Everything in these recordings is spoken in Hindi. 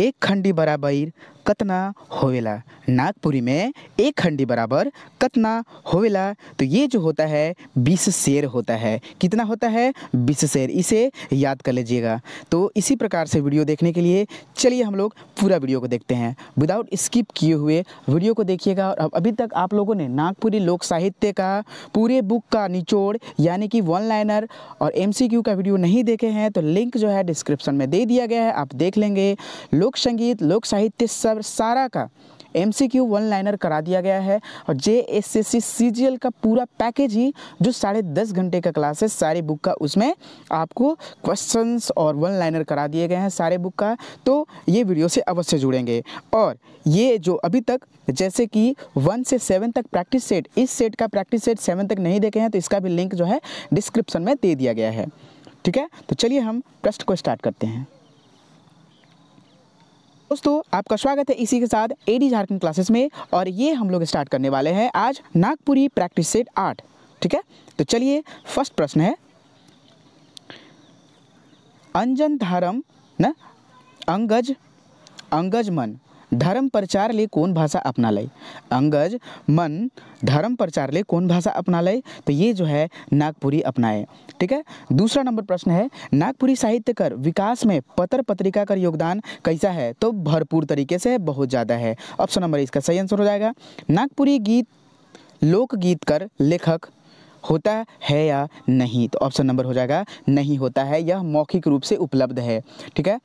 एक खंडी बराबर कतना होवेला नागपुरी में एक हंडी बराबर कतना होवेला तो ये जो होता है बीस शेर होता है कितना होता है बीस शेर इसे याद कर लीजिएगा तो इसी प्रकार से वीडियो देखने के लिए चलिए हम लोग पूरा वीडियो को देखते हैं विदाउट स्किप किए हुए वीडियो को देखिएगा और अभी तक आप लोगों ने नागपुरी लोक साहित्य का पूरे बुक का निचोड़ यानी कि वन लाइनर और एम का वीडियो नहीं देखे हैं तो लिंक जो है डिस्क्रिप्शन में दे दिया गया है आप देख लेंगे लोक संगीत लोक साहित्य सब और सारा का M C Q one liner करा दिया गया है और J S S C C G L का पूरा पैकेज ही जो साढ़े दस घंटे का क्लास है सारे बुक का उसमें आपको क्वेश्चंस और वन लाइनर करा दिए गए हैं सारे बुक का तो ये वीडियो से अवश्य जुड़ेंगे और ये जो अभी तक जैसे कि वन से सेवन तक प्रैक्टिस सेट इस सेट का प्रैक्टिस सेट सेवन तक नहीं देखे हैं तो इसका भी लिंक जो है डिस्क्रिप्सन में दे दिया गया है ठीक है तो चलिए हम प्रश्न को स्टार्ट करते हैं दोस्तों आपका स्वागत है इसी के साथ एडी झारखंड क्लासेस में और ये हम लोग स्टार्ट करने वाले हैं आज नागपुरी प्रैक्टिस सेट आठ ठीक है तो चलिए फर्स्ट प्रश्न है अंजन धारम न अंगज अंगज मन धर्म प्रचार लिए कौन भाषा अपना लय अंगज मन धर्म प्रचार लिए कौन भाषा अपना लय तो ये जो है नागपुरी अपनाए ठीक है दूसरा नंबर प्रश्न है नागपुरी साहित्य कर विकास में पत्र पत्रिका का योगदान कैसा है तो भरपूर तरीके से बहुत ज़्यादा है ऑप्शन नंबर इसका सही आंसर हो जाएगा नागपुरी गीत लोकगीत कर लेखक होता है या नहीं तो ऑप्शन नंबर हो जाएगा नहीं होता है यह मौखिक रूप से उपलब्ध है ठीक है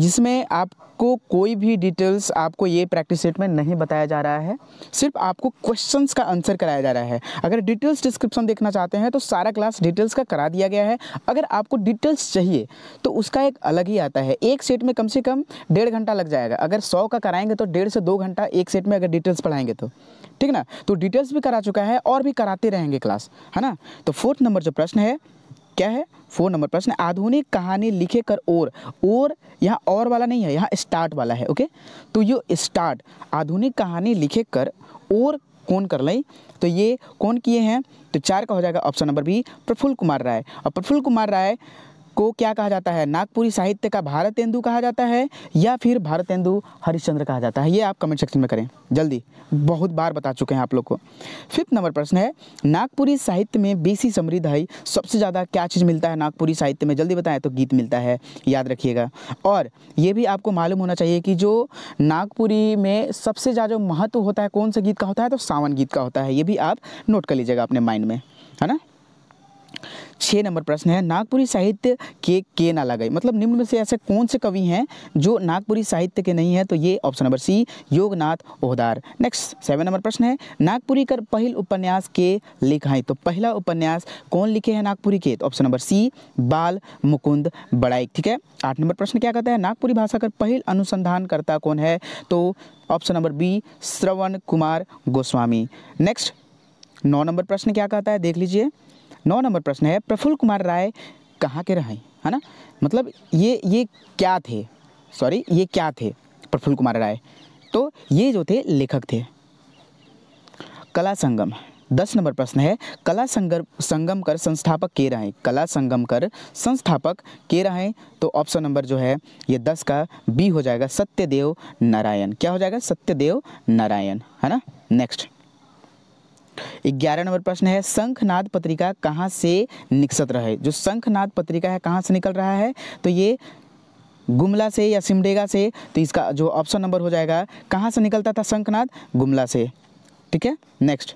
जिसमें आपको कोई भी डिटेल्स आपको ये प्रैक्टिस सेट में नहीं बताया जा रहा है सिर्फ आपको क्वेश्चंस का आंसर कराया जा रहा है अगर डिटेल्स डिस्क्रिप्शन देखना चाहते हैं तो सारा क्लास डिटेल्स का करा दिया गया है अगर आपको डिटेल्स चाहिए तो उसका एक अलग ही आता है एक सेट में कम से कम डेढ़ घंटा लग जाएगा अगर सौ का कराएंगे तो डेढ़ से दो घंटा एक सेट में अगर डिटेल्स पढ़ाएंगे तो ठीक ना तो डिटेल्स भी करा चुका है और भी कराते रहेंगे क्लास है ना तो फोर्थ नंबर जो प्रश्न है क्या है फोर नंबर प्रश्न आधुनिक कहानी लिखे कर और और यहाँ और वाला नहीं है यहाँ स्टार्ट वाला है ओके तो ये स्टार्ट आधुनिक कहानी लिखे कर और कौन कर लें तो ये कौन किए हैं तो चार का हो जाएगा option number B Praful Kumar Rai और प्रफुल्ल कुमार राय को क्या कहा जाता है नागपुरी साहित्य का भारतेंदु कहा जाता है या फिर भारतेंदु हरिश्चंद्र कहा जाता है ये आप कमेंट सेक्शन में करें जल्दी बहुत बार बता चुके हैं आप लोग को फिफ्थ नंबर प्रश्न है नागपुरी साहित्य में बीसी समृद्ध है सबसे ज़्यादा क्या चीज़ मिलता है नागपुरी साहित्य में जल्दी बताएं तो गीत मिलता है याद रखिएगा और ये भी आपको मालूम होना चाहिए कि जो नागपुरी में सबसे ज़्यादा जो महत्व होता है कौन सा गीत का होता है तो सावन गीत का होता है ये भी आप नोट कर लीजिएगा अपने माइंड में है ना छः नंबर प्रश्न है नागपुरी साहित्य के के ना लगाई मतलब निम्न में से ऐसे कौन से कवि हैं जो नागपुरी साहित्य के नहीं है तो ये option number C Yognath Ohdar next seven number प्रश्न है नागपुरी कर पहल उपन्यास के लिखाएं तो पहला उपन्यास कौन लिखे हैं नागपुरी के तो ऑप्शन नंबर सी बाल मुकुंद बड़ाइक ठीक है आठ नंबर प्रश्न क्या कहता है नागपुरी भाषा कर पहल अनुसंधानकर्ता कौन है तो option number B Shravan Kumar Goswami next नौ नंबर प्रश्न क्या कहता है देख लीजिए नौ नंबर प्रश्न है प्रफुल्ल कुमार राय कहाँ के रहें है ना मतलब ये ये क्या थे सॉरी ये क्या थे प्रफुल्ल कुमार राय तो ये जो थे लेखक थे कला संगम दस नंबर प्रश्न है कला संगम संगम कर संस्थापक के रहें कला संगम कर संस्थापक के रहें तो ऑप्शन नंबर जो है ये दस का बी हो जाएगा सत्यदेव नारायण क्या हो जाएगा सत्यदेव नारायण है ना नेक्स्ट ग्यारह नंबर प्रश्न है शंखनाद पत्रिका कहाँ से निकसत रहे जो शंखनाद पत्रिका है कहाँ से निकल रहा है तो ये गुमला से या सिमडेगा से तो इसका जो ऑप्शन नंबर हो जाएगा कहाँ से निकलता था शंखनाद गुमला से ठीक है नेक्स्ट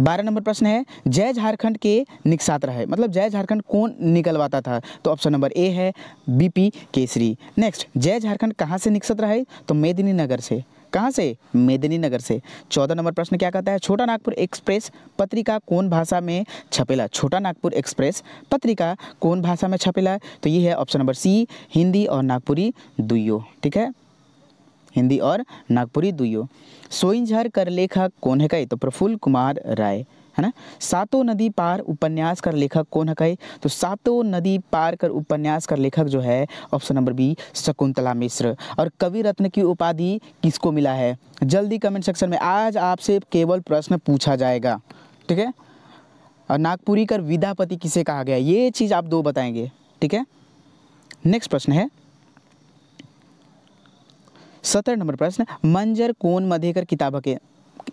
बारह नंबर प्रश्न है जय झारखंड के निकसात रहे मतलब जय झारखंड कौन निकलवाता था तो ऑप्शन नंबर ए है बीपी केसरी नेक्स्ट जय झारखंड कहाँ से निकसत रहे तो मेदिनीनगर से कहाँ से मेदिनी नगर से चौदह नंबर प्रश्न क्या कहता है छोटा नागपुर एक्सप्रेस पत्रिका कौन भाषा में छपेला छोटा नागपुर एक्सप्रेस पत्रिका कौन भाषा में छपेला तो ये है ऑप्शन नंबर सी हिंदी और नागपुरी दुइयो ठीक है हिंदी और नागपुरी दुइयो सोइंझर कर लेखक कौन है कई तो प्रफुल्ल कुमार राय है ना सातो नदी पार उपन्यास कर लेखक कौन है तो सातो नदी पार कर उपन्यास कर लेखक जो है option number B Shakuntala Mishra और कवि रत्न की उपाधि किसको मिला है जल्दी कमेंट सेक्शन में आज आपसे केवल प्रश्न पूछा जाएगा ठीक है और नागपुरी कर विद्यापति किसे कहा गया ये चीज़ आप दो बताएंगे ठीक है नेक्स्ट प्रश्न है सत्रह नंबर प्रश्न मंजर कौन मधेकर किताब के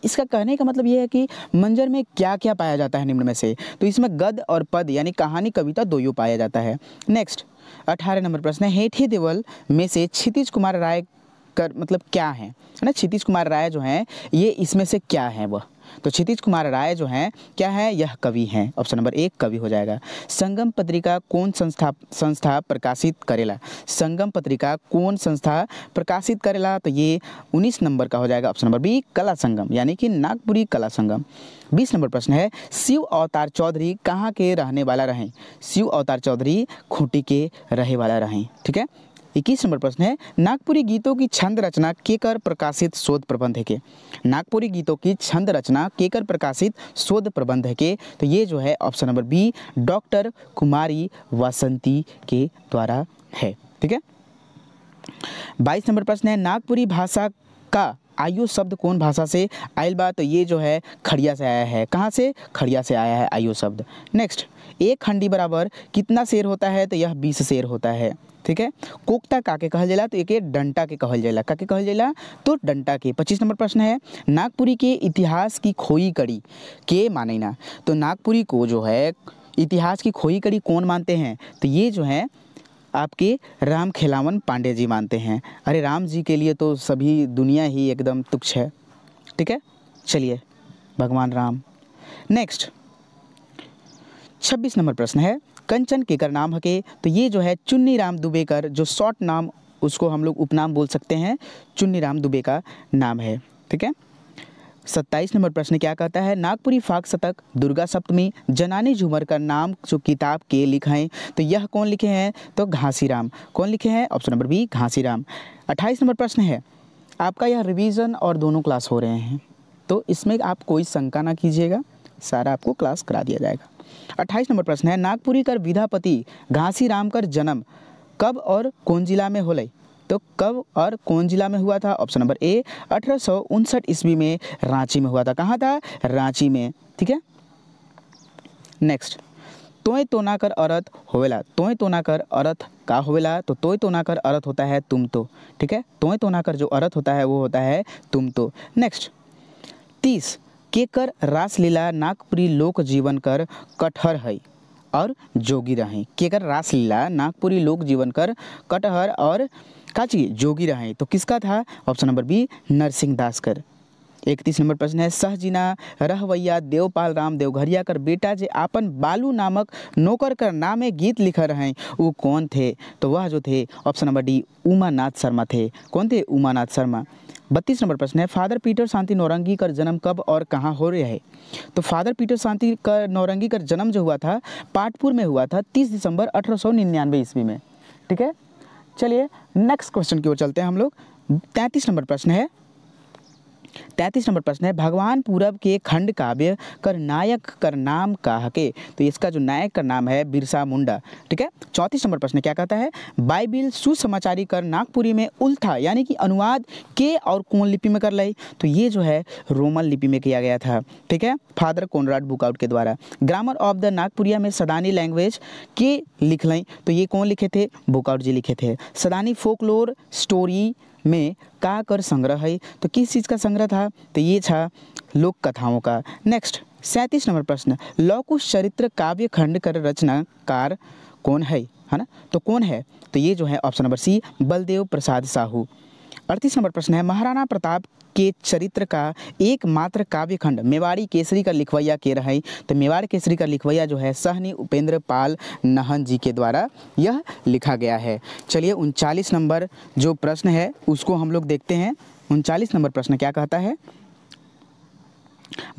इसका कहने का मतलब यह है कि मंजर में क्या क्या पाया जाता है निम्न में से तो इसमें गद और पद यानी कहानी कविता दो पाया जाता है नेक्स्ट अठारह नंबर प्रश्न हेठी देवल में से क्षितिज कुमार राय कर मतलब क्या है है ना क्षितिज कुमार राय जो हैं ये इसमें से क्या हैं वह तो क्षितिज कुमार राय जो हैं क्या है यह कवि हैं ऑप्शन नंबर एक कवि हो जाएगा संगम पत्रिका कौन संस्था संस्था प्रकाशित करेला संगम पत्रिका कौन संस्था प्रकाशित करेला तो ये 19 नंबर का हो जाएगा ऑप्शन नंबर बी कला संगम यानी कि नागपुरी कला संगम 20 नंबर प्रश्न है शिव अवतार चौधरी कहाँ के रहने वाला रहें शिव अवतार चौधरी खूंटी के रहे वाला रहें ठीक है इक्कीस नंबर प्रश्न है नागपुरी गीतों की छंद रचना केकर प्रकाशित शोध प्रबंध है के नागपुरी गीतों की छंद रचना केकर प्रकाशित शोध प्रबंध है के तो ये जो है option number B doctor Kumari Vasanti के द्वारा है ठीक है बाईस नंबर प्रश्न है नागपुरी भाषा का आयु शब्द कौन भाषा से आयल बात तो ये जो है खड़िया से आया है कहाँ से खड़िया से आया है आयु शब्द नेक्स्ट एक हंडी बराबर कितना शेर होता है तो यह बीस शेर होता है ठीक है कोकता काके कहल जाला तो एक डंटा के कहल जाला काके कहल जाला तो डंटा के पच्चीस नंबर प्रश्न है नागपुरी के इतिहास की खोई कड़ी के माने ना तो नागपुरी को जो है इतिहास की खोई कड़ी कौन मानते हैं तो ये जो है आपके राम खेलावन पांडे जी मानते हैं अरे राम जी के लिए तो सभी दुनिया ही एकदम तुच्छ है ठीक है चलिए भगवान राम नेक्स्ट छब्बीस नंबर प्रश्न है कंचन केकर नाम हके तो ये जो है चुन्नी राम दुबे कर जो शॉर्ट नाम उसको हम लोग उपनाम बोल सकते हैं चुन्नी राम दुबे का नाम है ठीक है सत्ताईस नंबर प्रश्न क्या कहता है नागपुरी फाग शतक दुर्गा सप्तमी जनानी झूमर का नाम जो किताब के लिखे हैं तो यह कौन लिखे हैं तो घासीराम कौन लिखे हैं ऑप्शन नंबर बी घासीराम अट्ठाईस नंबर प्रश्न है आपका यह रिवीजन और दोनों क्लास हो रहे हैं तो इसमें आप कोई शंका ना कीजिएगा सारा आपको क्लास करा दिया जाएगा अट्ठाईस नंबर प्रश्न है नागपुरी कर विधापति घासी राम कर जन्म कब और कौन जिला में होलई तो कब और कौन जिला में हुआ था ऑप्शन नंबर ए अठारह ईस्वी में रांची में हुआ था कहाँ था रांची में ठीक है नेक्स्ट तोय तोना कर अरत होवेला तोय तोना कर अरत का होवेला तो तोय तोना कर अरत होता है तुम तो ठीक है तोय तोना कर जो अरत होता है वो होता है तुम तो नेक्स्ट तीस केकर रासलीला नागपुरी लोक जीवन कर कटहर है और जोगी रहें केकर रासलीला नागपुरी लोक जीवन कर कटहर और काची जोगी रहें तो किसका था option number B Narsingh Das कर इकतीस नंबर प्रश्न है सहजिना रहवैया देवपाल राम देवघरिया कर बेटा जे आपन बालू नामक नौकर कर नामे गीत लिख रहे वो कौन थे तो वह जो थे option number D Umanath Sharma थे कौन थे उमानाथ शर्मा बत्तीस नंबर प्रश्न है फादर पीटर शांति नौरंगी का जन्म कब और कहाँ हो रहे है तो फादर पीटर शांति का नौरंगी का जन्म जो हुआ था पाटपुर में हुआ था 30 दिसंबर अठारह ईस्वी में ठीक है चलिए नेक्स्ट क्वेश्चन की ओर चलते हैं हम लोग तैंतीस नंबर प्रश्न है तैंतीस नंबर प्रश्न है भगवान पूरब के खंड काव्य कर नायक कर नाम का के तो इसका जो नायक का नाम है बिरसा मुंडा ठीक है चौंतीस नंबर प्रश्न क्या कहता है बाइबिल सुसमाचारी कर नागपुरी में उल्था यानी कि अनुवाद के और कौन लिपि में कर लाई तो ये जो है रोमन लिपि में किया गया था ठीक है फादर कोनराड बुकआउट के द्वारा ग्रामर ऑफ द नागपुरिया में सदानी लैंग्वेज के लिख लें तो ये कौन लिखे थे बुकआउट जी लिखे थे सदानी फोकलोर स्टोरी में का कर संग्रह है तो किस चीज़ का संग्रह था तो ये था लोक कथाओं का नेक्स्ट सैंतीस नंबर प्रश्न लौकुश चरित्र काव्य खंड कर रचनाकार कौन है है ना तो कौन है तो ये जो है option number C Baldev Prasad Sahu अड़तीस नंबर प्रश्न है महाराणा प्रताप के चरित्र का एकमात्र काव्य खंड मेवाड़ी केसरी का लिखवैया के रहे तो मेवाड़ केसरी का लिखवैया जो है सहनी उपेंद्र पाल नहन जी के द्वारा यह लिखा गया है चलिए उनचालीस नंबर जो प्रश्न है उसको हम लोग देखते हैं उनचालीस नंबर प्रश्न क्या कहता है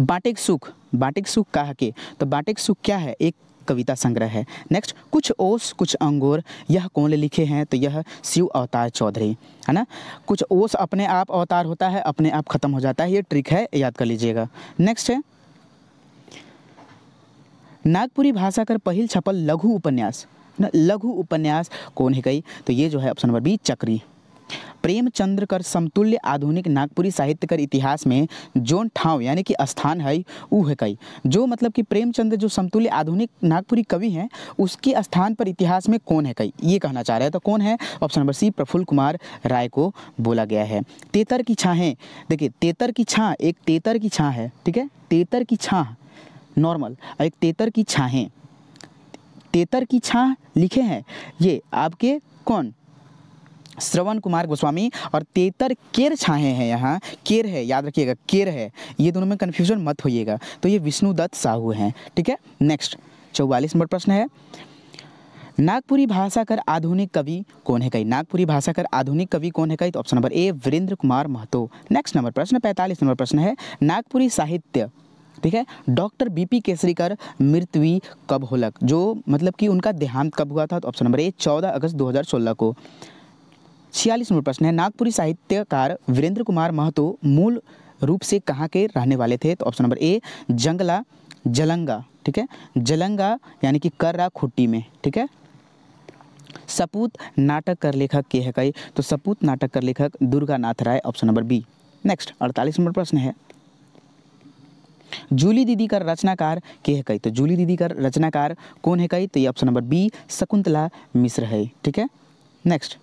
बाटिक सुख बाटिक सुख कहा के तो बाटिक सुख क्या है एक कविता संग्रह है नेक्स्ट कुछ ओस कुछ अंगूर यह कौन लिखे हैं तो यह शिव अवतार चौधरी है ना कुछ ओस अपने आप अवतार होता है अपने आप ख़त्म हो जाता है ये ट्रिक है याद कर लीजिएगा नेक्स्ट है नागपुरी भाषा कर पहल छपल लघु उपन्यास ना लघु उपन्यास कौन है कई तो ये जो है ऑप्शन नंबर बी चक्री प्रेमचंद्र कर समतुल्य आधुनिक नागपुरी साहित्य कर इतिहास में जोन ठाव यानी कि स्थान है वो है कई जो मतलब कि प्रेमचंद्र जो समतुल्य आधुनिक नागपुरी कवि हैं उसके स्थान पर इतिहास में कौन है कई ये कहना चाह रहे हैं तो कौन है option number C Praful Kumar Rai को बोला गया है तेतर की छाहें देखिए तेतर की छाँ एक तेतर की छाँ है ठीक है तेतर की छाँ नॉर्मल एक तेतर की छाहें तेतर की छाँ लिखे हैं ये आपके कौन श्रवण कुमार गोस्वामी और तेतर केर छाहे हैं यहाँ केर है याद रखिएगा केर है ये दोनों में कन्फ्यूजन मत होइएगा तो ये विष्णुदत्त साहू हैं ठीक है नेक्स्ट चौवालीस नंबर प्रश्न है नागपुरी भाषा कर आधुनिक कवि कौन है कई नागपुरी भाषा कर आधुनिक कवि कौन है कई तो option number A Virendra Kumar Mahto next number प्रश्न पैंतालीस नंबर प्रश्न है नागपुरी साहित्य ठीक है डॉक्टर बीपी केसरीकर मृत्यु कब होलक जो मतलब कि उनका देहांत कब हुआ था तो ऑप्शन नंबर ए चौदह अगस्त 2016 को छियालीस नंबर प्रश्न है नागपुरी साहित्यकार वीरेंद्र कुमार महतो मूल रूप से कहाँ के रहने वाले थे तो ऑप्शन नंबर ए जंगला जलंगा ठीक है जलंगा यानी कि कर्रा खुट्टी में ठीक है सपूत नाटक कर लेखक के है कई तो सपूत नाटक कर लेखक Durga Nath Rai option number B next अड़तालीस नंबर प्रश्न है जूली दीदी का रचनाकार के है कई तो जूली दीदी का रचनाकार कौन है कई तो ये option number B Shakuntala Mishra है ठीक है नेक्स्ट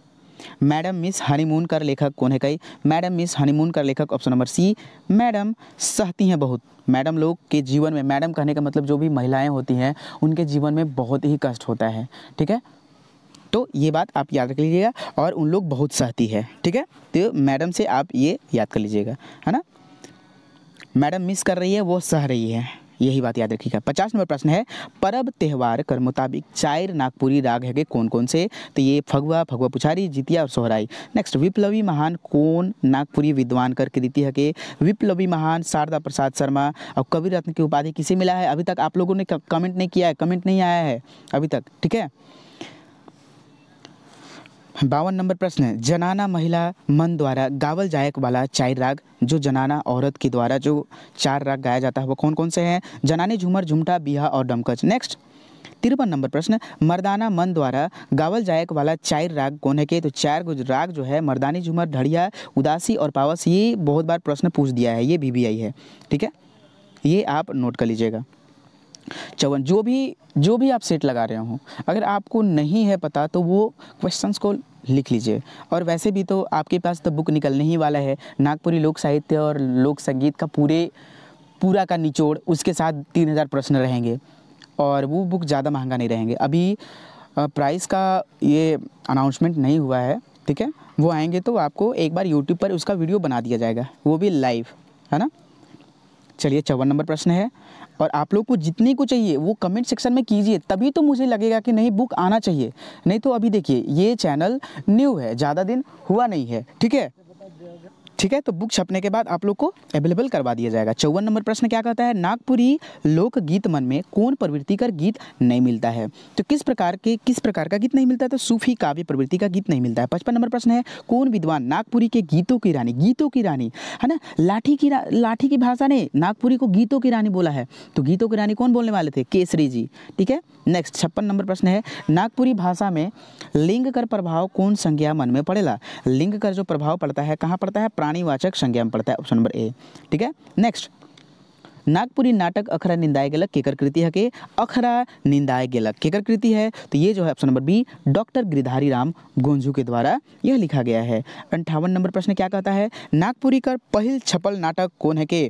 मैडम मिस हनीमून का लेखक कौन है कई मैडम मिस हनीमून का लेखक ऑप्शन नंबर सी मैडम सहती हैं बहुत मैडम लोग के जीवन में मैडम कहने का मतलब जो भी महिलाएं होती हैं उनके जीवन में बहुत ही कष्ट होता है ठीक है तो ये बात आप याद रख लीजिएगा और उन लोग बहुत सहती है ठीक है तो मैडम से आप ये याद कर लीजिएगा है ना मैडम मिस कर रही है वो सह रही है यही बात याद रखिएगा पचास नंबर प्रश्न है परब त्यौहार कर मुताबिक चार नागपुरी राग है कौन कौन से तो ये फगुआ फगवा पुछारी जितिया और सोहराई नेक्स्ट विप्लवी महान कौन नागपुरी विद्वान कर कृति है के विप्लवी महान शारदा प्रसाद शर्मा और कवि रत्न की उपाधि किसे मिला है अभी तक आप लोगों ने कमेंट नहीं किया है कमेंट नहीं आया है अभी तक ठीक है बावन नंबर प्रश्न है जनाना महिला मन द्वारा गावल जायक वाला चार राग जो जनाना औरत के द्वारा जो चार राग गाया जाता है वो कौन कौन से हैं जनानी झूमर झुमटा बिहा और डमकच नेक्स्ट तिरपन नंबर प्रश्न मर्दाना मन द्वारा गावल जायक वाला चार राग कौन है के तो चार राग जो है मर्दानी झूमर ढड़िया उदासी और पावस ये बहुत बार प्रश्न पूछ दिया है ये बीबीआई है ठीक है ये आप नोट कर लीजिएगा चौवन जो भी जो भी आप सेट लगा रहे हो अगर आपको नहीं है पता तो वो क्वेश्चंस को लिख लीजिए और वैसे भी तो आपके पास तो बुक निकलने ही वाला है नागपुरी लोक साहित्य और लोक संगीत का पूरे पूरा का निचोड़ उसके साथ तीन हज़ार प्रश्न रहेंगे और वो बुक ज़्यादा महंगा नहीं रहेंगे अभी प्राइस का ये अनाउंसमेंट नहीं हुआ है ठीक है वो आएंगे तो आपको एक बार यूट्यूब पर उसका वीडियो बना दिया जाएगा वो भी लाइव है ना चलिए चौवन नंबर प्रश्न है और आप लोग को जितने को चाहिए वो कमेंट सेक्शन में कीजिए तभी तो मुझे लगेगा कि नहीं बुक आना चाहिए नहीं तो अभी देखिए ये चैनल न्यू है ज़्यादा दिन हुआ नहीं है ठीक है ठीक है तो बुक छपने के बाद आप लोग को अवेलेबल करवा दिया जाएगा चौवन नंबर प्रश्न क्या कहता है नागपुरी लोक गीत मन में कौन प्रवृत्ति कर गीत नहीं मिलता है तो किस प्रकार के किस प्रकार का गीत नहीं मिलता है तो सूफी काव्य प्रवृत्ति का गीत नहीं मिलता है पचपन नंबर प्रश्न है कौन विद्वान नागपुरी के गीतों की रानी गीतों की रानी है ना लाठी की लाठी की भाषा ने नागपुरी को गीतों की रानी बोला है तो गीतों की रानी कौन बोलने वाले थे केसरी जी ठीक है नेक्स्ट छप्पन नंबर प्रश्न है नागपुरी भाषा में लिंग कर प्रभाव कौन संज्ञा मन में पड़ेगा लिंग कर जो प्रभाव पड़ता है कहाँ पड़ता है प्राण प्राणीवाचक संज्ञा में पड़ता है ऑप्शन नंबर ए ठीक है नेक्स्ट नागपुरी नाटक अखरा निंदाए गलक केकर कृति है के अखरा निंदाए गलक केकर कृति है तो ये जो है option number B doctor Girdhari Ram Gonju के द्वारा यह लिखा गया है अंठावन नंबर प्रश्न क्या कहता है नागपुरी का पहल छपल नाटक कौन है के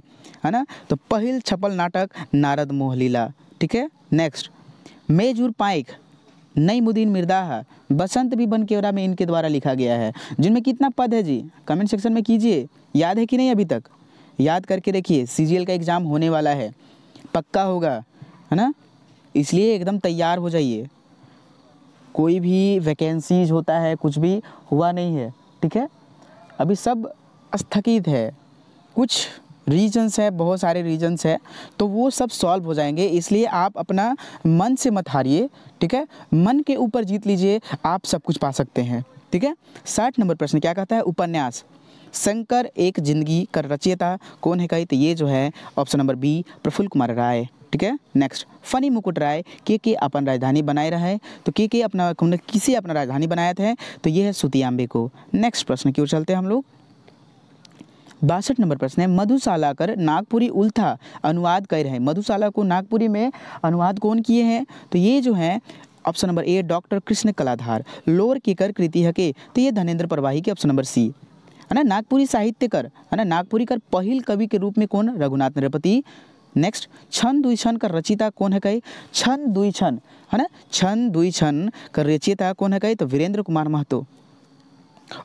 है ना तो पहल छपल नाटक नारद मोहलीला ठीक है नेक्स्ट मेजूर पाइक नईमुद्दीन मिर्दा है बसंत भी केवरा में इनके द्वारा लिखा गया है जिनमें कितना पद है जी कमेंट सेक्शन में कीजिए याद है कि नहीं अभी तक याद करके रखिए सी का एग्ज़ाम होने वाला है पक्का होगा है ना इसलिए एकदम तैयार हो जाइए कोई भी वैकेंसीज होता है कुछ भी हुआ नहीं है ठीक है अभी सब स्थगित है कुछ रीजन्स है बहुत सारे रीजन्स है तो वो सब सॉल्व हो जाएंगे इसलिए आप अपना मन से मत हारिए ठीक है मन के ऊपर जीत लीजिए आप सब कुछ पा सकते हैं ठीक है साठ नंबर प्रश्न क्या कहता है उपन्यास शंकर एक जिंदगी का रचयिता कौन है कही तो ये जो है option number B Praful Kumar Rai ठीक है नेक्स्ट फनी मुकुट राय के के अपन राजधानी बनाए रहा है तो के के अपना किसे अपना राजधानी बनाया था तो ये है सुतियांबे को नेक्स्ट प्रश्न की ओर चलते हैं हम लोग बासठ नंबर प्रश्न है मधुशाला कर नागपुरी उल्था अनुवाद कर हैं मधुशाला को नागपुरी में अनुवाद कौन किए हैं तो ये जो है option number A doctor Krishna Kaladhar लोअर की कर कृति हके तो ये धनेन्द्र परवाही के ऑप्शन नंबर सी है ना नागपुरी साहित्यकर है ना नागपुरी कर पहल कवि के रूप में कौन रघुनाथ नरपति नेक्स्ट छन दुई छन का रचिता कौन है कहे छन दुई छन है ना छन दुई छन का रचिता कौन है कहे तो वीरेंद्र कुमार महतो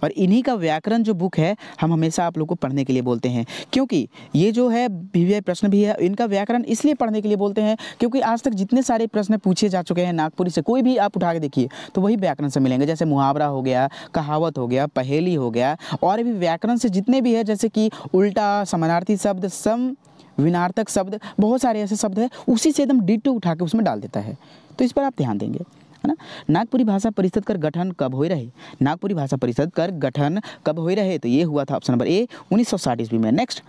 और इन्हीं का व्याकरण जो बुक है हम हमेशा आप लोग को पढ़ने के लिए बोलते हैं क्योंकि ये जो है वी प्रश्न भी है इनका व्याकरण इसलिए पढ़ने के लिए बोलते हैं क्योंकि आज तक जितने सारे प्रश्न पूछे जा चुके हैं नागपुरी से कोई भी आप उठा के देखिए तो वही व्याकरण से मिलेंगे जैसे मुहावरा हो गया कहावत हो गया पहेली हो गया और भी व्याकरण से जितने भी है जैसे कि उल्टा समानार्थी शब्द सम विनार्थक शब्द बहुत सारे ऐसे शब्द है उसी से एकदम डिटो उठा के उसमें डाल देता है तो इस पर आप ध्यान देंगे है ना नागपुरी भाषा परिषद कर गठन कब हो रहे नागपुरी भाषा परिषद कर गठन कब हो रहे तो ये हुआ था ऑप्शन नंबर ए उन्नीस सौ साठ ईस्वी में नेक्स्ट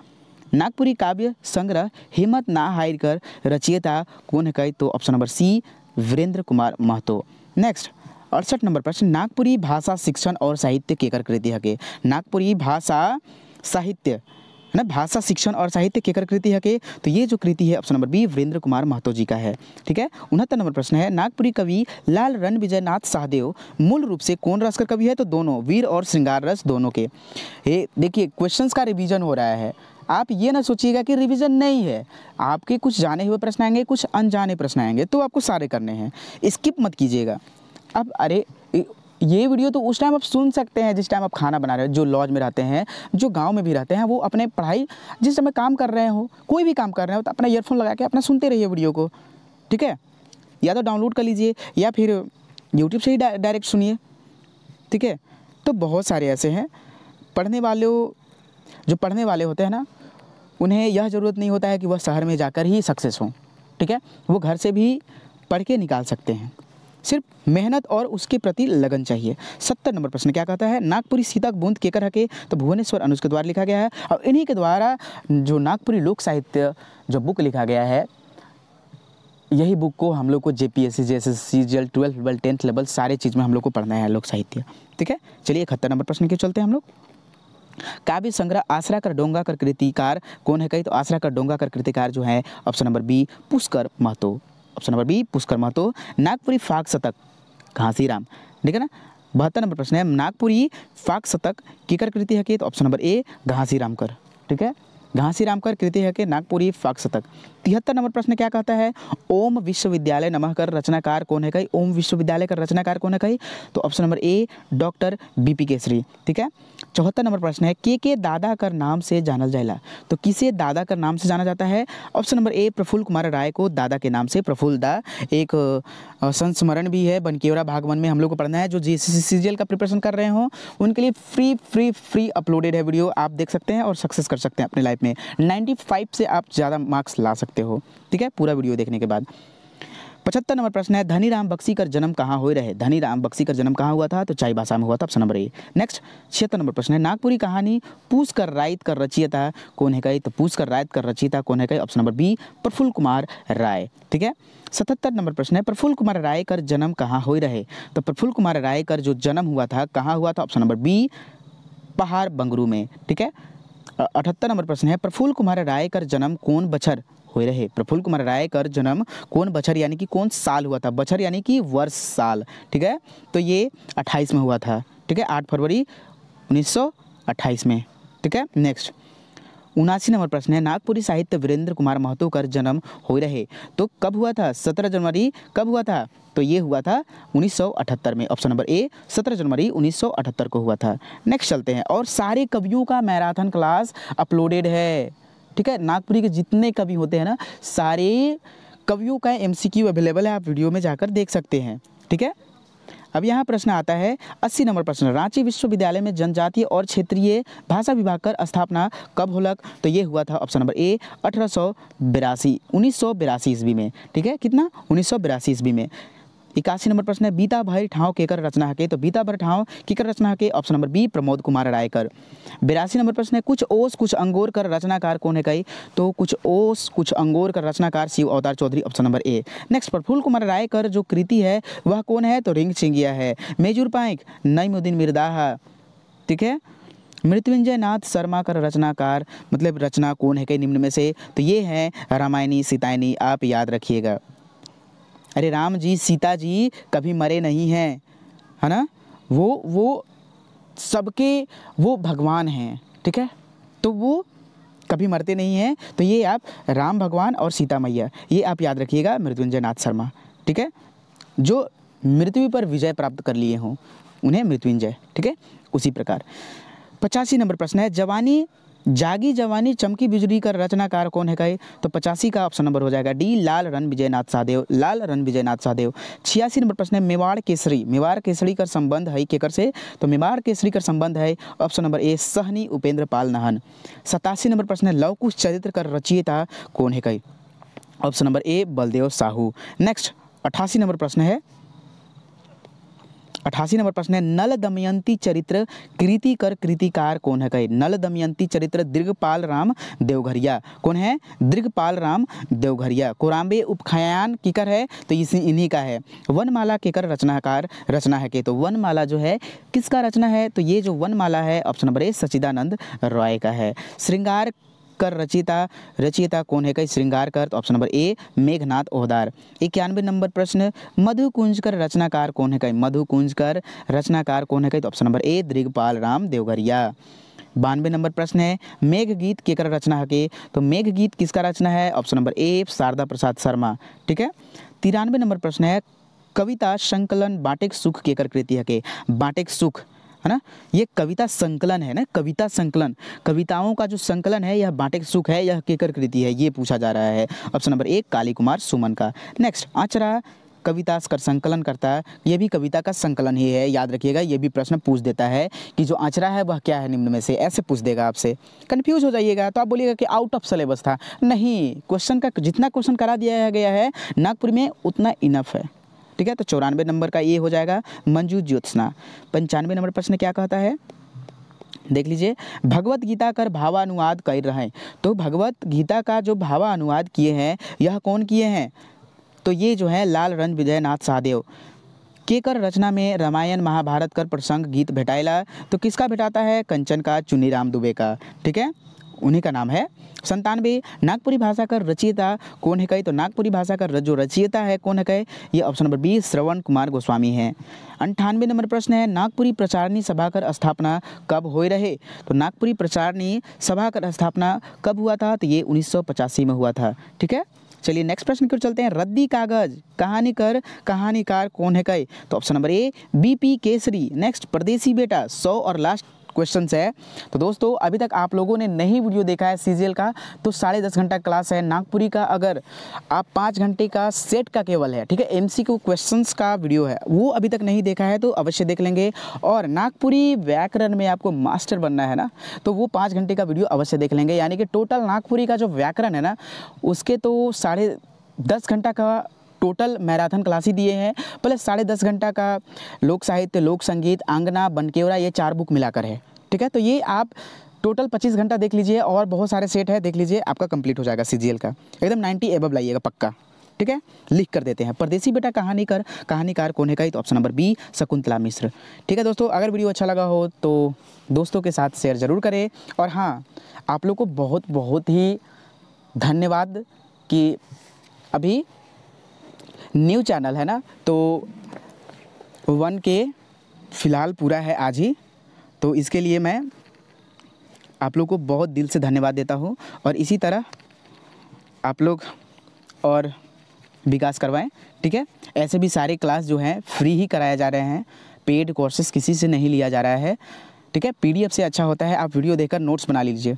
नागपुरी काव्य संग्रह हिम्मत ना हार कर रचयिता कौन है कही तो option number C Virendra Kumar Mahto next अड़सठ नंबर प्रश्न नागपुरी भाषा शिक्षण और साहित्य केकर कृति है के नागपुरी भाषा साहित्य है ना भाषा शिक्षण और साहित्य केकर कृति है के तो ये जो कृति है option number B Virendra Kumar Mahto ji का है ठीक है उनहत्तर नंबर प्रश्न है नागपुरी कवि लाल रन विजयनाथ सहदेव मूल रूप से कौन रस का कवि है तो दोनों वीर और श्रृंगार रस दोनों के ये देखिए क्वेश्चन का रिविजन हो रहा है आप ये ना सोचिएगा कि रिवीजन नहीं है आपके कुछ जाने हुए प्रश्न आएंगे कुछ अनजाने प्रश्न आएंगे तो आपको सारे करने हैं स्किप मत कीजिएगा अब अरे ये वीडियो तो उस टाइम आप सुन सकते हैं जिस टाइम आप खाना बना रहे हो जो लॉज में रहते हैं जो गाँव में भी रहते हैं वो अपने पढ़ाई जिस समय काम कर रहे हो कोई भी काम कर रहे हो तो अपना ईयरफोन लगा के अपना सुनते रहिए वीडियो को ठीक है या तो डाउनलोड कर लीजिए या फिर यूट्यूब से ही डायरेक्ट सुनिए ठीक है तो बहुत सारे ऐसे हैं पढ़ने वाले जो पढ़ने वाले होते हैं ना उन्हें यह ज़रूरत नहीं होता है कि वह शहर में जाकर ही सक्सेस हों ठीक है वो घर से भी पढ़ के निकाल सकते हैं सिर्फ मेहनत और उसके प्रति लगन चाहिए सत्तर नंबर प्रश्न क्या कहता है नागपुरी सीता बूंद केकर हके तो भुवनेश्वर अनुज के द्वारा लिखा गया है और इन्हीं के द्वारा जो नागपुरी लोक साहित्य जो बुक लिखा गया है यही बुक को हम लोग को J P S C J S S C G L twelfth level tenth level सारे चीज़ में हम लोग को पढ़ना है लोक साहित्य ठीक है चलिए इकहत्तर नंबर प्रश्न के चलते हैं हम लोग काव्य संग्रह आसरा कर डोंगा कर कृतिकार कौन है कही तो आसरा कर डोंगा कर कृतिकार जो है option number B Pushkar Mahto option number B Pushkar Mahto Nagpuri फाक शतक घासी राम ठीक है ना बहत्तर नंबर प्रश्न है नागपुरी फाक शतक कर कृति है कि तो ऑप्शन नंबर ए घासी कर ठीक है घासी कर कृति है कि नागपुरी फाक शतक तिहत्तर नंबर प्रश्न क्या कहता है ओम विश्वविद्यालय नमह कर रचनाकार कौन है कही ओम विश्वविद्यालय का रचनाकार कौन है कही तो option number A doctor B P Kesari ठीक है चौहत्तर नंबर प्रश्न है के के दादा कर नाम से जाना जाएगा तो किसे दादा कर नाम से जाना जाता है option number A Praful Kumar Rai को दादा के नाम से प्रफुल्ल दा एक संस्मरण भी है बनकेवरा भागवन में हम लोग को पढ़ना है जो जी सीरियल का प्रिपरेशन कर रहे हो उनके लिए फ्री फ्री फ्री अपलोडेड है वीडियो आप देख सकते हैं और सक्सेस कर सकते हैं अपने लाइफ में नाइन्टी से आप ज़्यादा मार्क्स ला सकते हैं सकते हो ठीक है पूरा वीडियो देखने के बाद पचहत्तर नंबर प्रश्न है धनी राम बक्सी का जन्म कहाँ हो रहे धनी राम बक्सी का जन्म कहाँ हुआ था तो चाई भाषा में हुआ था ऑप्शन नंबर ए नेक्स्ट छिहत्तर नंबर प्रश्न है नागपुरी कहानी पूछ कर रायत कर रचियता कौन है कही तो पूछ कर रायत कर रचियता कौन है कही option number B Praful Kumar Rai ठीक है सतहत्तर नंबर प्रश्न है प्रफुल्ल कुमार राय का जन्म कहाँ हो रहे तो प्रफुल्ल कुमार राय का जो जन्म हुआ था कहाँ हुआ था ऑप्शन नंबर बी पहाड़ बंगरू में ठीक है अठहत्तर नंबर प्रश्न है प्रफुल्ल कुमार राय का जन्म कौन बछर हुए रहे प्रफुल्ल कुमार राय का जन्म कौन बछर यानी कि कौन साल हुआ था बछर यानी कि वर्ष साल ठीक है तो ये अट्ठाईस में हुआ था ठीक है आठ फरवरी 1928 में ठीक है नेक्स्ट उनासी नंबर प्रश्न है नागपुरी साहित्य वीरेंद्र कुमार महतो का जन्म हो रहे तो कब हुआ था 17 जनवरी कब हुआ था तो ये हुआ था 1978 में ऑप्शन नंबर ए 17 जनवरी 1978 को हुआ था नेक्स्ट चलते हैं और सारे कवियों का मैराथन क्लास अपलोडेड है ठीक है नागपुरी के जितने कवि होते हैं ना सारे कवियों का क्यू अवेलेबल है आप वीडियो में जाकर देख सकते हैं ठीक है अब यहाँ प्रश्न आता है अस्सी नंबर प्रश्न रांची विश्वविद्यालय में जनजातीय और क्षेत्रीय भाषा विभाग कर स्थापना कब होलक तो ये हुआ था ऑप्शन नंबर ए अठारह सौ बिरासी ईस्वी में ठीक है कितना उन्नीस सौ ईस्वी में इक्यासी नंबर प्रश्न है बीता भाई ठाव केकर रचना है के तो बीता भर ठाव केकर रचना है के option number B Pramod Kumar रायकर बिरासी नंबर प्रश्न है कुछ ओस कुछ अंगोर कर रचनाकार कौन है कही तो कुछ ओस कुछ अंगोर कर रचनाकार Shiv Avtar Chaudhary option number A next Praful Kumar रायकर जो कृति है वह कौन है तो रिंग चिंगिया है मेजूर पाइक नईमुद्दीन मिर्दाह ठीक है मृत्युंजय नाथ शर्मा कर रचनाकार मतलब रचना कौन है कई निम्न में से तो ये है रामायणी सीतायनी आप याद रखिएगा अरे राम जी सीता जी कभी मरे नहीं हैं है ना वो वो सबके वो भगवान हैं ठीक है तो वो कभी मरते नहीं हैं तो ये आप राम भगवान और सीता मैया ये आप याद रखिएगा मृत्युंजय नाथ शर्मा ठीक है जो मृत्यु पर विजय प्राप्त कर लिए हों उन्हें मृत्युंजय ठीक है उसी प्रकार पचासी नंबर प्रश्न है जवानी जागी जवानी चमकी बिजली का रचनाकार कौन है कहे तो पचासी का ऑप्शन नंबर हो जाएगा डी लाल रन विजयनाथ सादेव लाल रन विजयनाथ सादेव छियासी नंबर प्रश्न है मेवाड़ केसरी मेवाड़ केसरी का संबंध है केकर से तो मेवाड़ केसरी का संबंध है option number A Sahni Upendra Pal Nahan सतासी नंबर प्रश्न है लवकुश चरित्र का रचयिता कौन है कहे option number A Baldev Sahu next अट्ठासी नंबर प्रश्न है अठासी नंबर प्रश्न है नल दमयंती चरित्र कृति कर कृतिकार कौन है कहे नल दमयंती चरित्र दीर्घपाल राम देवघरिया कौन है दीर्घपाल राम देवघरिया कोराम्बे उपखायान किकर है तो इसी इन्हीं का है वनमाला केकर रचनाकार रचना है के तो वनमाला जो है किसका रचना है तो ये जो वनमाला है option number A Sachidanand Roy का है श्रृंगार कर रचिता रचिता कौन है कई श्रृंगार कर option number A Meghnath Ohdar इक्यानवे नंबर प्रश्न मधु कुंज कर रचनाकार कौन है कई मधु कुंज कर रचनाकार कौन है कई तो option number A Drigpal Ram Devgariya बानवे नंबर प्रश्न है मेघ गीत के कर रचना के तो मेघ गीत किसका रचना है option number A Sharda Prasad Sharma ठीक है तिरानवे नंबर प्रश्न है कविता संकलन बाटिक सुख केकर कृति है के बाटिक सुख है ना ये कविता संकलन है ना कविता संकलन कविताओं का जो संकलन है यह बाटे सुख है यह केकर कृति है ये पूछा जा रहा है ऑप्शन नंबर एक काली कुमार सुमन का नेक्स्ट आचरा कविता कर संकलन करता है ये भी कविता का संकलन ही है याद रखिएगा ये भी प्रश्न पूछ देता है कि जो आचरा है वह क्या है निम्न में से ऐसे पूछ देगा आपसे कन्फ्यूज हो जाइएगा तो आप बोलिएगा कि आउट ऑफ सिलेबस था नहीं क्वेश्चन का जितना क्वेश्चन करा दिया गया है नागपुर में उतना इनफ है ठीक है तो चौरानवे नंबर का ये हो जाएगा मंजू ज्योत्सना पंचानवे नंबर प्रश्न क्या कहता है देख लीजिए भगवत गीता कर भावानुवाद कर रहे हैं तो भगवत गीता का जो भावानुवाद किए हैं यह कौन किए हैं तो ये जो है लाल नाथ विजयनाथ सहदेव कर रचना में रामायण महाभारत कर प्रसंग गीत भेटाएला तो किसका भेटाता है कंचन का चुनीराम दुबे का ठीक है उन्हीं का नाम है संतानवे नागपुरी भाषा का रचयिता कौन है कहे तो नागपुरी भाषा का जो रचयिता है कौन है कहे ये option number B Shravan Kumar Goswami है अंठानवे नंबर प्रश्न है नागपुरी प्रचारणी सभा कर स्थापना कब हो रहे तो नागपुरी प्रचारणी सभा कर स्थापना कब हुआ था तो ये उन्नीस में हुआ था ठीक है चलिए नेक्स्ट प्रश्न की ओर चलते हैं रद्दी कागज कहानी कर कहानीकार कौन है कहे तो option number A BP Kesari next परदेसी बेटा सौ और लास्ट क्वेश्चन है तो दोस्तों अभी तक आप लोगों ने नहीं वीडियो देखा है सीजीएल का तो साढ़े दस घंटा क्लास है नागपुरी का अगर आप पाँच घंटे का सेट का केवल है ठीक है एम सी क्वेश्चंस का वीडियो है वो अभी तक नहीं देखा है तो अवश्य देख लेंगे और नागपुरी व्याकरण में आपको मास्टर बनना है ना तो वो पाँच घंटे का वीडियो अवश्य देख लेंगे यानी कि टोटल नागपुरी का जो व्याकरण है ना उसके तो साढ़े दस घंटा का टोटल मैराथन ही दिए हैं प्लस साढ़े दस घंटा का लोक साहित्य लोक संगीत आंगना बनकेवरा ये चार बुक मिलाकर है ठीक है तो ये आप टोटल 25 घंटा देख लीजिए और बहुत सारे सेट है देख लीजिए आपका कंप्लीट हो जाएगा सी का एकदम 90 एबब लाइएगा पक्का ठीक है लिख कर देते हैं परदेसी बेटा कहानी कर कहानीकार कौन है का तो option number B Shakuntala Mishra ठीक है दोस्तों अगर वीडियो अच्छा लगा हो तो दोस्तों के साथ शेयर ज़रूर करें और हाँ आप लोग को बहुत बहुत ही धन्यवाद कि अभी न्यू चैनल है ना तो वन के फ़िलहाल पूरा है आज ही तो इसके लिए मैं आप लोग को बहुत दिल से धन्यवाद देता हूँ और इसी तरह आप लोग और विकास करवाएं ठीक है ऐसे भी सारे क्लास जो हैं फ्री ही कराया जा रहे हैं पेड कोर्सेस किसी से नहीं लिया जा रहा है ठीक है पीडीएफ से अच्छा होता है आप वीडियो देखकर नोट्स बना लीजिए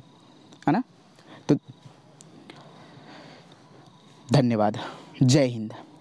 है ना तो धन्यवाद जय हिंद